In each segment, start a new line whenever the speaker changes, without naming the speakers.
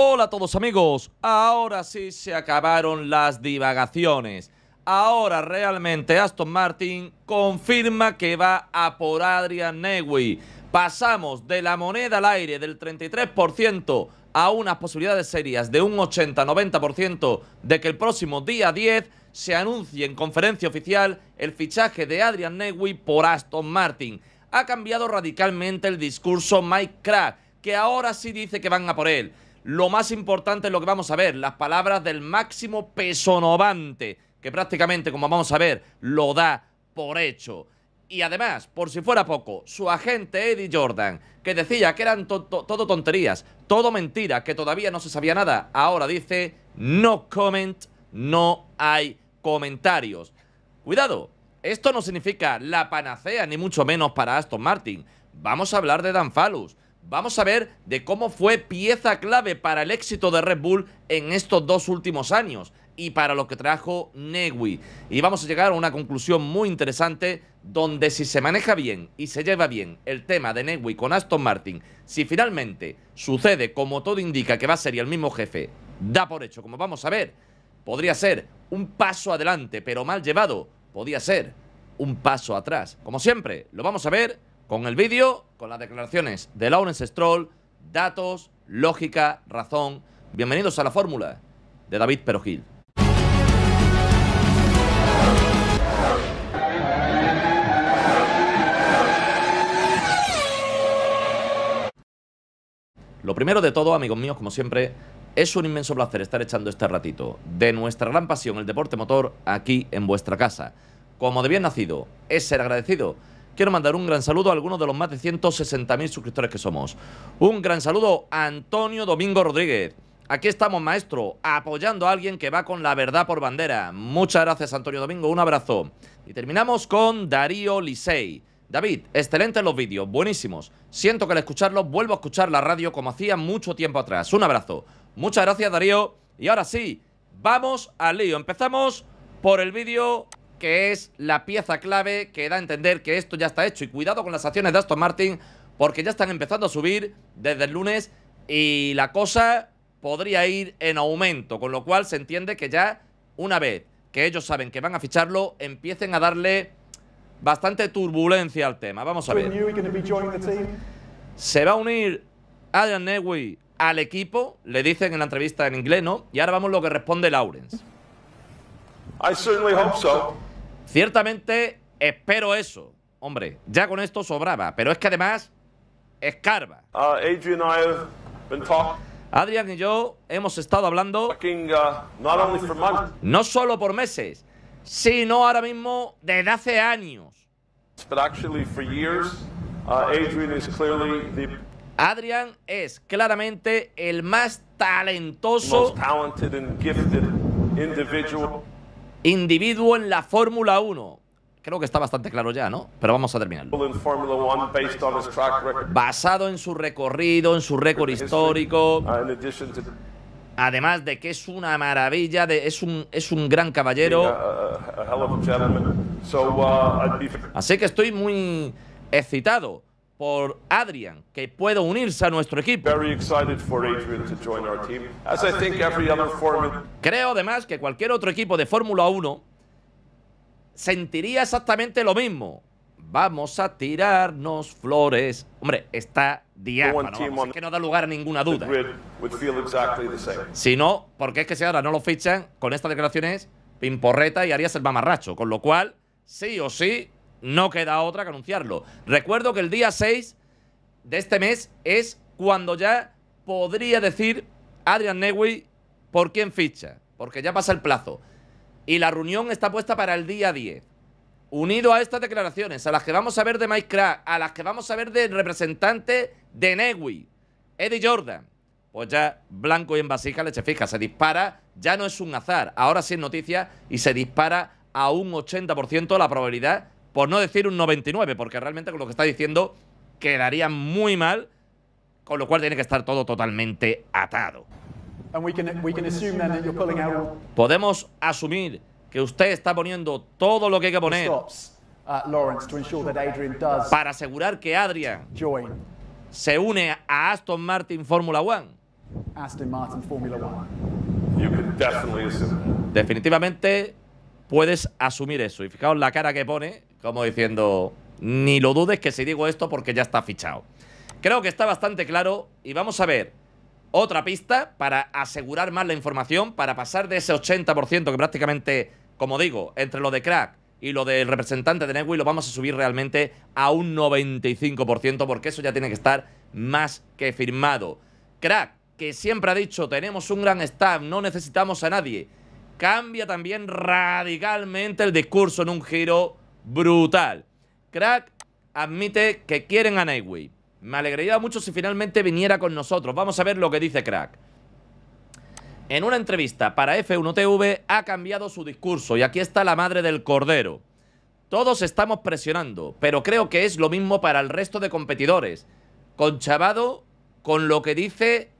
Hola a todos amigos, ahora sí se acabaron las divagaciones. Ahora realmente Aston Martin confirma que va a por Adrian Newey. Pasamos de la moneda al aire del 33% a unas posibilidades serias de un 80-90% de que el próximo día 10 se anuncie en conferencia oficial el fichaje de Adrian Newey por Aston Martin. Ha cambiado radicalmente el discurso Mike Crack, que ahora sí dice que van a por él. Lo más importante es lo que vamos a ver, las palabras del máximo pesonovante, que prácticamente, como vamos a ver, lo da por hecho. Y además, por si fuera poco, su agente Eddie Jordan, que decía que eran todo tonterías, todo mentira, que todavía no se sabía nada, ahora dice no comment, no hay comentarios. Cuidado, esto no significa la panacea, ni mucho menos para Aston Martin. Vamos a hablar de Dan Falus Vamos a ver de cómo fue pieza clave para el éxito de Red Bull en estos dos últimos años y para lo que trajo Newey. Y vamos a llegar a una conclusión muy interesante donde si se maneja bien y se lleva bien el tema de Newey con Aston Martin, si finalmente sucede como todo indica que va a ser y el mismo jefe da por hecho, como vamos a ver, podría ser un paso adelante pero mal llevado, podría ser un paso atrás. Como siempre, lo vamos a ver con el vídeo, con las declaraciones de Lawrence Stroll, datos, lógica, razón. Bienvenidos a la fórmula de David Perogil. Lo primero de todo, amigos míos, como siempre, es un inmenso placer estar echando este ratito de nuestra gran pasión, el deporte motor, aquí en vuestra casa. Como de bien nacido, es ser agradecido quiero mandar un gran saludo a algunos de los más de 160.000 suscriptores que somos. Un gran saludo a Antonio Domingo Rodríguez. Aquí estamos, maestro, apoyando a alguien que va con la verdad por bandera. Muchas gracias, Antonio Domingo. Un abrazo. Y terminamos con Darío Lisey. David, excelentes los vídeos, buenísimos. Siento que al escucharlos vuelvo a escuchar la radio como hacía mucho tiempo atrás. Un abrazo. Muchas gracias, Darío. Y ahora sí, vamos al lío. Empezamos por el vídeo que es la pieza clave que da a entender que esto ya está hecho. Y cuidado con las acciones de Aston Martin, porque ya están empezando a subir desde el lunes y la cosa podría ir en aumento, con lo cual se entiende que ya una vez que ellos saben que van a ficharlo, empiecen a darle bastante turbulencia al tema. Vamos a ver. Se va a unir Adrian Newey al equipo, le dicen en la entrevista en inglés, ¿no? Y ahora vamos a lo que responde Lawrence. I certainly hope so. Ciertamente espero eso. Hombre, ya con esto sobraba, pero es que además escarba. Uh, Adrian, y yo hemos estado hablando uh, no solo por meses, sino ahora mismo desde hace años. Uh, Adrian es claramente el más talentoso individuo en la Fórmula 1. Creo que está bastante claro ya, ¿no? Pero vamos a terminarlo. Basado en su recorrido, en su récord histórico. Uh, Además de que es una maravilla, es, un, es un gran caballero. Uh, Así que estoy muy excitado por Adrian, que puede unirse a nuestro equipo. Creo además que cualquier otro equipo de Fórmula 1 sentiría exactamente lo mismo. Vamos a tirarnos flores. Hombre, está diáfano. que no da lugar a ninguna duda. Si no, porque es que si ahora no lo fichan, con estas declaraciones, pimporreta y harías el mamarracho. Con lo cual, sí o sí, no queda otra que anunciarlo. Recuerdo que el día 6 de este mes es cuando ya podría decir Adrian Newey por quién ficha, porque ya pasa el plazo. Y la reunión está puesta para el día 10. Unido a estas declaraciones, a las que vamos a ver de Mike a las que vamos a ver del representante de Newey, Eddie Jordan, pues ya blanco y en vasija leche fija, se dispara, ya no es un azar, ahora sí es noticia y se dispara a un 80% la probabilidad por no decir un 99, porque realmente con lo que está diciendo quedaría muy mal, con lo cual tiene que estar todo totalmente atado. Podemos asumir que usted está poniendo todo lo que hay que poner para asegurar que Adrian se une a Aston Martin Fórmula 1. Definitivamente puedes asumir eso. Y fijaos la cara que pone, como diciendo, ni lo dudes que si digo esto porque ya está fichado. Creo que está bastante claro y vamos a ver otra pista para asegurar más la información, para pasar de ese 80% que prácticamente, como digo, entre lo de crack y lo del representante de y lo vamos a subir realmente a un 95% porque eso ya tiene que estar más que firmado. Crack, que siempre ha dicho, tenemos un gran staff, no necesitamos a nadie cambia también radicalmente el discurso en un giro brutal. Crack admite que quieren a Nightwing. Me alegraría mucho si finalmente viniera con nosotros. Vamos a ver lo que dice Crack. En una entrevista para F1TV ha cambiado su discurso y aquí está la madre del cordero. Todos estamos presionando, pero creo que es lo mismo para el resto de competidores. Conchavado con lo que dice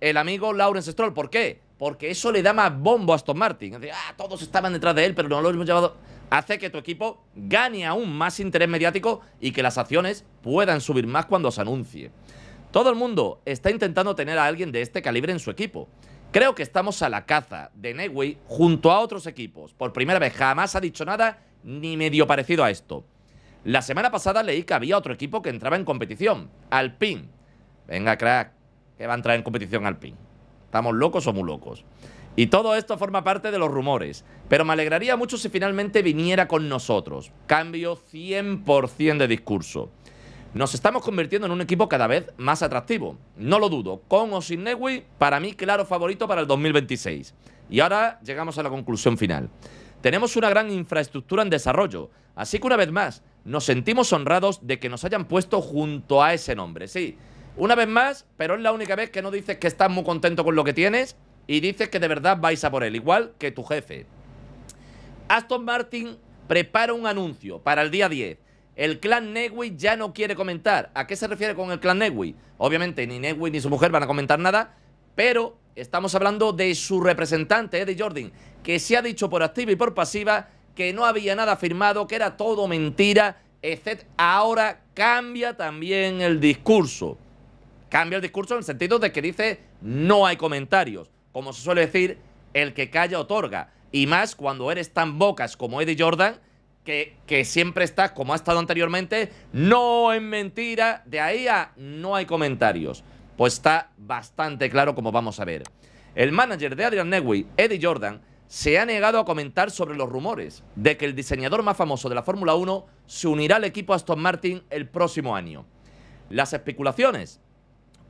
el amigo Lawrence Stroll. ¿Por qué? porque eso le da más bombo a Aston Martin. Ah, todos estaban detrás de él, pero no lo hemos llevado. Hace que tu equipo gane aún más interés mediático y que las acciones puedan subir más cuando se anuncie. Todo el mundo está intentando tener a alguien de este calibre en su equipo. Creo que estamos a la caza de Newey junto a otros equipos. Por primera vez jamás ha dicho nada ni medio parecido a esto. La semana pasada leí que había otro equipo que entraba en competición, Alpine. Venga, crack, que va a entrar en competición Alpine. ¿Estamos locos o muy locos? Y todo esto forma parte de los rumores, pero me alegraría mucho si finalmente viniera con nosotros. Cambio 100% de discurso. Nos estamos convirtiendo en un equipo cada vez más atractivo. No lo dudo, con o sin Newey, para mí claro favorito para el 2026. Y ahora llegamos a la conclusión final. Tenemos una gran infraestructura en desarrollo, así que una vez más, nos sentimos honrados de que nos hayan puesto junto a ese nombre. Sí, una vez más, pero es la única vez que no dices que estás muy contento con lo que tienes y dices que de verdad vais a por él, igual que tu jefe. Aston Martin prepara un anuncio para el día 10. El clan Newey ya no quiere comentar. ¿A qué se refiere con el clan Newey? Obviamente ni Newey ni su mujer van a comentar nada, pero estamos hablando de su representante, Eddie Jordan, que se ha dicho por activa y por pasiva que no había nada firmado, que era todo mentira, etc. Ahora cambia también el discurso. Cambia el discurso en el sentido de que dice no hay comentarios. Como se suele decir, el que calla otorga. Y más cuando eres tan bocas como Eddie Jordan, que, que siempre estás como ha estado anteriormente, no es mentira, de ahí a no hay comentarios. Pues está bastante claro como vamos a ver. El manager de Adrian Newey, Eddie Jordan, se ha negado a comentar sobre los rumores de que el diseñador más famoso de la Fórmula 1 se unirá al equipo Aston Martin el próximo año. Las especulaciones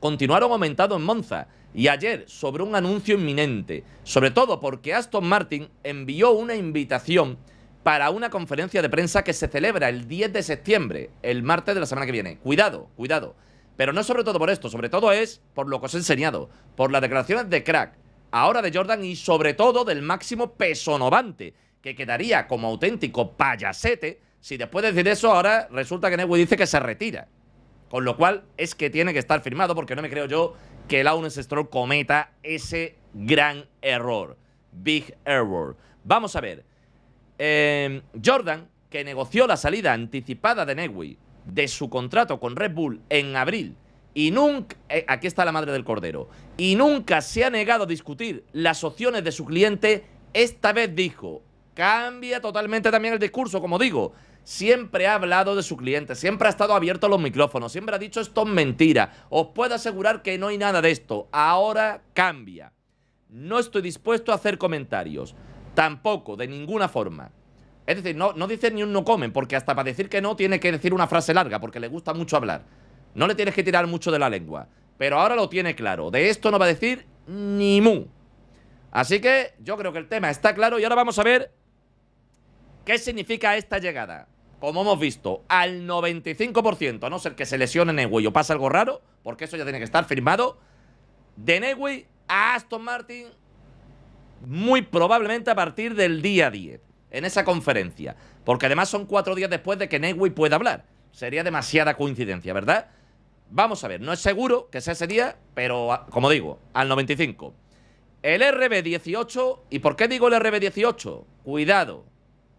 continuaron aumentando en Monza y ayer sobre un anuncio inminente, sobre todo porque Aston Martin envió una invitación para una conferencia de prensa que se celebra el 10 de septiembre, el martes de la semana que viene. Cuidado, cuidado. Pero no sobre todo por esto, sobre todo es por lo que os he enseñado, por las declaraciones de Crack, ahora de Jordan y sobre todo del máximo peso novante que quedaría como auténtico payasete si después de decir eso ahora resulta que Newey dice que se retira. Con lo cual es que tiene que estar firmado porque no me creo yo que Lawrence Stroll cometa ese gran error. Big error. Vamos a ver. Em, Jordan, que negoció la salida anticipada de Newey de su contrato con Red Bull en abril y nunca, eh, aquí está la madre del cordero, y nunca se ha negado a discutir las opciones de su cliente, esta vez dijo, cambia totalmente también el discurso, como digo, siempre ha hablado de su cliente, siempre ha estado abierto a los micrófonos, siempre ha dicho esto es mentira. Os puedo asegurar que no hay nada de esto. Ahora cambia. No estoy dispuesto a hacer comentarios. Tampoco, de ninguna forma. Es decir, no, no dice ni un no comen, porque hasta para decir que no tiene que decir una frase larga, porque le gusta mucho hablar. No le tienes que tirar mucho de la lengua. Pero ahora lo tiene claro. De esto no va a decir ni mu. Así que yo creo que el tema está claro y ahora vamos a ver qué significa esta llegada como hemos visto, al 95%, a no ser que se lesione Newey o pasa algo raro, porque eso ya tiene que estar firmado, de Newey a Aston Martin muy probablemente a partir del día 10, en esa conferencia. Porque además son cuatro días después de que Newey pueda hablar. Sería demasiada coincidencia, ¿verdad? Vamos a ver, no es seguro que sea ese día, pero como digo, al 95. El RB18, ¿y por qué digo el RB18? Cuidado,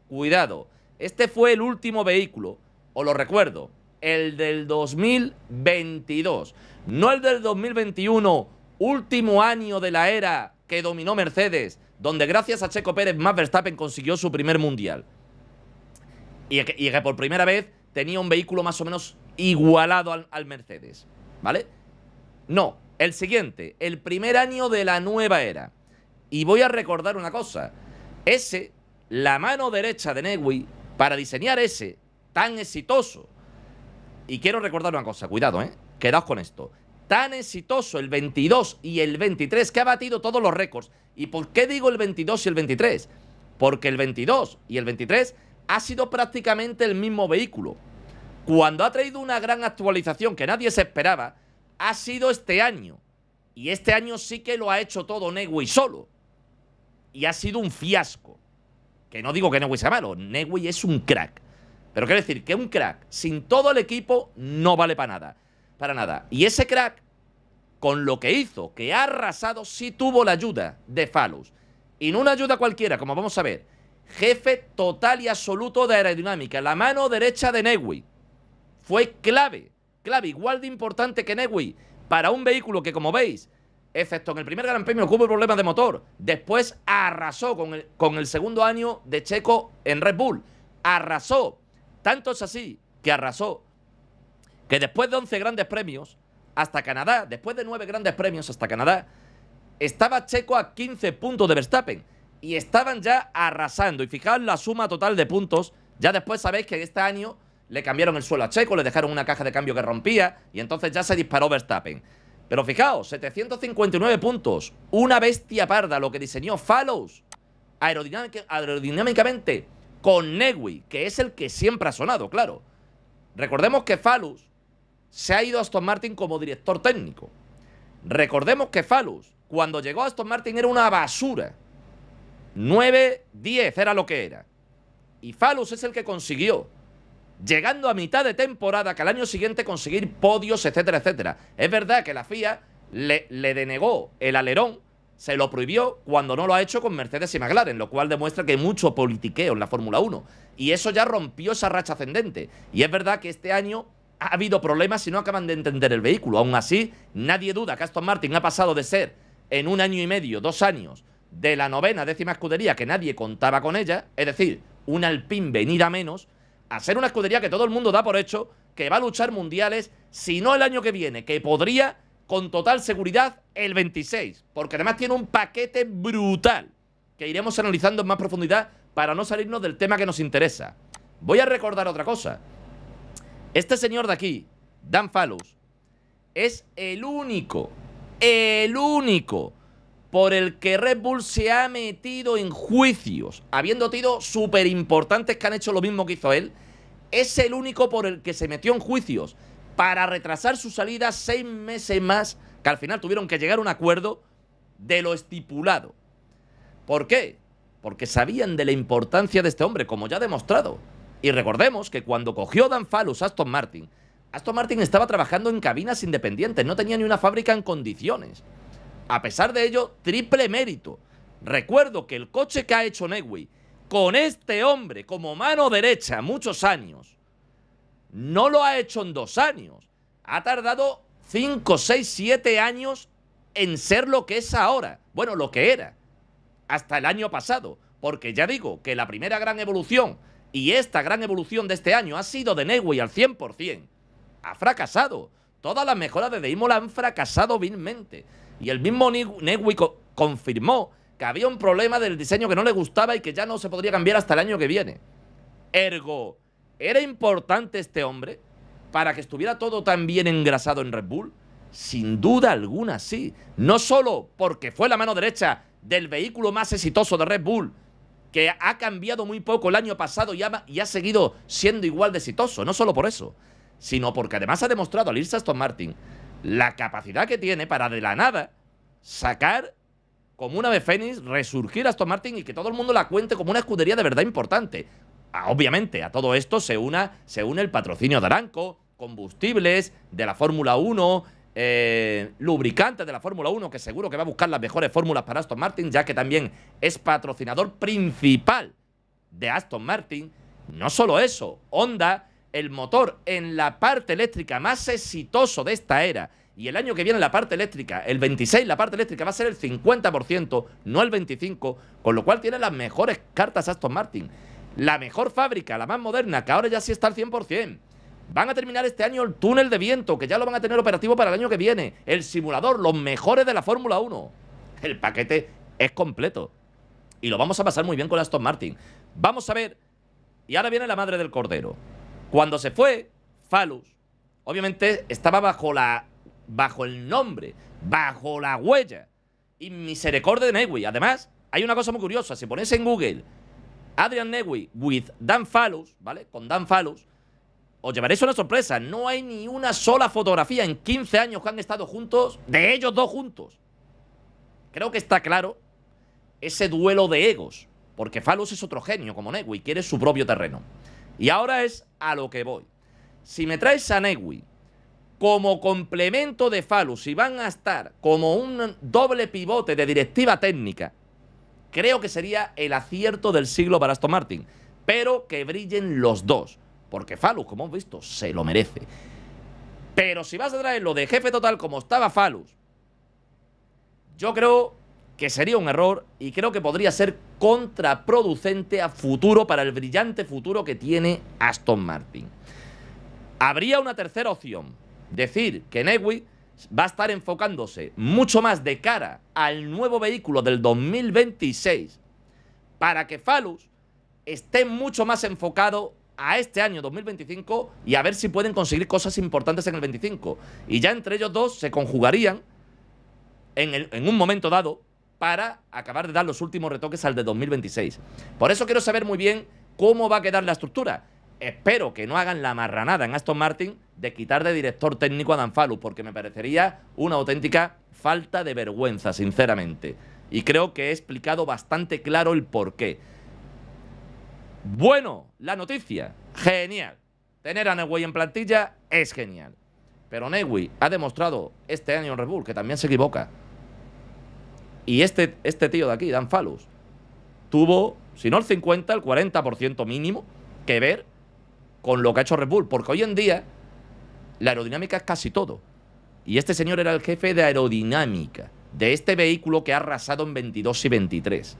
cuidado. Este fue el último vehículo, o lo recuerdo, el del 2022. No el del 2021, último año de la era que dominó Mercedes, donde gracias a Checo Pérez Max Verstappen consiguió su primer mundial. Y que, por primera vez tenía un vehículo más o menos igualado al, al Mercedes. ¿Vale? No, el siguiente, el primer año de la nueva era. Y voy a recordar una cosa. Ese, la mano derecha de Newey, para diseñar ese tan exitoso. Y quiero recordar una cosa, cuidado, ¿eh? Quedaos con esto. Tan exitoso el 22 y el 23 que ha batido todos los récords. ¿Y por qué digo el 22 y el 23? Porque el 22 y el 23 ha sido prácticamente el mismo vehículo. Cuando ha traído una gran actualización que nadie se esperaba, ha sido este año. Y este año sí que lo ha hecho todo y solo. Y ha sido un fiasco. Que no digo que Newey sea malo, Newey es un crack. Pero quiero decir que un crack sin todo el equipo no vale para nada. Para nada. Y ese crack, con lo que hizo, que ha arrasado, sí tuvo la ayuda de Falus. Y no una ayuda cualquiera, como vamos a ver. Jefe total y absoluto de aerodinámica. La mano derecha de Newey. Fue clave, clave, igual de importante que Newey para un vehículo que, como veis, excepto en el primer Gran Premio, hubo problemas de motor. Después arrasó con el, con el segundo año de Checo en Red Bull. Arrasó. Tanto es así que arrasó que después de 11 grandes premios hasta Canadá, después de 9 grandes premios hasta Canadá, estaba Checo a 15 puntos de Verstappen y estaban ya arrasando. Y fijaos la suma total de puntos. Ya después sabéis que este año le cambiaron el suelo a Checo, le dejaron una caja de cambio que rompía y entonces ya se disparó Verstappen. Pero fijaos, 759 puntos. Una bestia parda lo que diseñó Fallows aerodinámicamente con Newey, que es el que siempre ha sonado, claro. Recordemos que Fallows se ha ido a Aston Martin como director técnico. Recordemos que Fallows, cuando llegó a Aston Martin, era una basura. 9, 10 era lo que era. Y Fallows es el que consiguió llegando a mitad de temporada, que al año siguiente conseguir podios, etcétera, etcétera. Es verdad que la FIA le, denegó el alerón, se lo prohibió cuando no lo ha hecho con Mercedes y McLaren, lo cual demuestra que hay mucho politiqueo en la Fórmula 1. Y eso ya rompió esa racha ascendente. Y es verdad que este año ha habido problemas y no acaban de entender el vehículo. Aún así, nadie duda que Aston Martin ha pasado de ser en un año y medio, dos años, de la novena décima escudería que nadie contaba con ella, es decir, un Alpine venida a menos, a ser una escudería que todo el mundo da por hecho, que va a luchar mundiales, si no el año que viene, que podría con total seguridad el 26, porque además tiene un paquete brutal que iremos analizando en más profundidad para no salirnos del tema que nos interesa. Voy a recordar otra cosa. Este señor de aquí, Dan Fallows, es el único, el único por el que Red Bull se ha metido en juicios, habiendo tido súper importantes que han hecho lo mismo que hizo él, es el único por el que se metió en juicios para retrasar su salida seis meses más, que al final tuvieron que llegar a un acuerdo de lo estipulado. ¿Por qué? Porque sabían de la importancia de este hombre, como ya ha demostrado. Y recordemos que cuando cogió Dan Falus Aston Martin, Aston Martin estaba trabajando en cabinas independientes, no tenía ni una fábrica en condiciones a pesar de ello, triple mérito. Recuerdo que el coche que ha hecho Newey con este hombre como mano derecha muchos años, no lo ha hecho en dos años. Ha tardado 5, 6, 7 años en ser lo que es ahora. Bueno, lo que era. Hasta el año pasado. Porque ya digo que la primera gran evolución y esta gran evolución de este año ha sido de Newey al 100%. Ha fracasado. Todas las mejoras de Deimola han fracasado vilmente. Y el mismo Newey confirmó que había un problema del diseño que no le gustaba y que ya no se podría cambiar hasta el año que viene. Ergo, ¿era importante este hombre para que estuviera todo tan bien engrasado en Red Bull? Sin duda alguna, sí. No solo porque fue la mano derecha del vehículo más exitoso de Red Bull, que ha cambiado muy poco el año pasado y ha, seguido siendo igual de exitoso, no solo por eso, sino porque además ha demostrado al irse Aston Martin la capacidad que tiene para de la nada sacar como una de Fénix, resurgir Aston Martin y que todo el mundo la cuente como una escudería de verdad importante. Ah, obviamente, a todo esto se, una, se une el patrocinio de Aranco, combustibles de la Fórmula 1, eh, lubricantes de la Fórmula 1, que seguro que va a buscar las mejores fórmulas para Aston Martin, ya que también es patrocinador principal de Aston Martin. No solo eso, Honda el motor en la parte eléctrica más exitoso de esta era y el año que viene la parte eléctrica, el 26, la parte eléctrica va a ser el 50%, no el 25%, con lo cual tiene las mejores cartas Aston Martin. La mejor fábrica, la más moderna, que ahora ya sí está al 100%. Van a terminar este año el túnel de viento, que ya lo van a tener operativo para el año que viene. El simulador, los mejores de la Fórmula 1. El paquete es completo. Y lo vamos a pasar muy bien con Aston Martin. Vamos a ver. Y ahora viene la madre del cordero. Cuando se fue, Falus, obviamente estaba bajo, la, bajo el nombre, bajo la huella y misericordia de Newey. Además, hay una cosa muy curiosa. Si ponéis en Google Adrian Newey with Dan Falus, ¿vale? Con Dan Falus, os llevaréis una sorpresa. No hay ni una sola fotografía en 15 años que han estado juntos, de ellos dos juntos. Creo que está claro ese duelo de egos, porque Falus es otro genio como Newey, quiere su propio terreno. Y ahora es a lo que voy. Si me traes a Negui como complemento de Falus y van a estar como un doble pivote de directiva técnica, creo que sería el acierto del siglo para Aston Martin. Pero que brillen los dos, porque Falus, como hemos visto, se lo merece. Pero si vas a traerlo de jefe total como estaba Falus, yo creo que sería un error y creo que podría ser contraproducente a futuro para el brillante futuro que tiene Aston Martin. Habría una tercera opción, decir que Newey va a estar enfocándose mucho más de cara al nuevo vehículo del 2026 para que Falus esté mucho más enfocado a este año 2025 y a ver si pueden conseguir cosas importantes en el 25. Y ya entre ellos dos se conjugarían en un momento dado para acabar de dar los últimos retoques al de 2026. Por eso quiero saber muy bien cómo va a quedar la estructura. Espero que no hagan la marranada en Aston Martin de quitar de director técnico a Dan Falus, porque me parecería una auténtica falta de vergüenza, sinceramente. Y creo que he explicado bastante claro el porqué. Bueno, la noticia, genial. Tener a Newey en plantilla es genial. Pero Newey ha demostrado este año en Red Bull que también se equivoca. Y este, este tío de aquí, Dan Falus, tuvo, si no el 50, el 40% mínimo que ver con lo que ha hecho Red Bull. Porque hoy en día la aerodinámica es casi todo. Y este señor era el jefe de aerodinámica de este vehículo que ha arrasado en 22 y 23.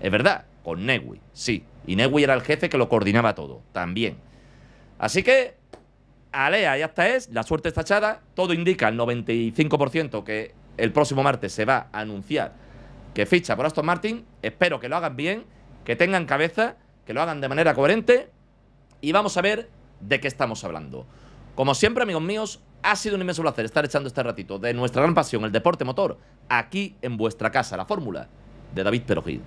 Es verdad, con Newey, sí. Y Newey era el jefe que lo coordinaba todo, también. Así que, alea, ya está es, la suerte está echada. Todo indica, el 95% que el próximo martes se va a anunciar que ficha por Aston Martin. Espero que lo hagan bien, que tengan cabeza, que lo hagan de manera coherente y vamos a ver de qué estamos hablando. Como siempre, amigos míos, ha sido un inmenso placer estar echando este ratito de nuestra gran pasión, el deporte motor, aquí en vuestra casa, la fórmula de David Perojil.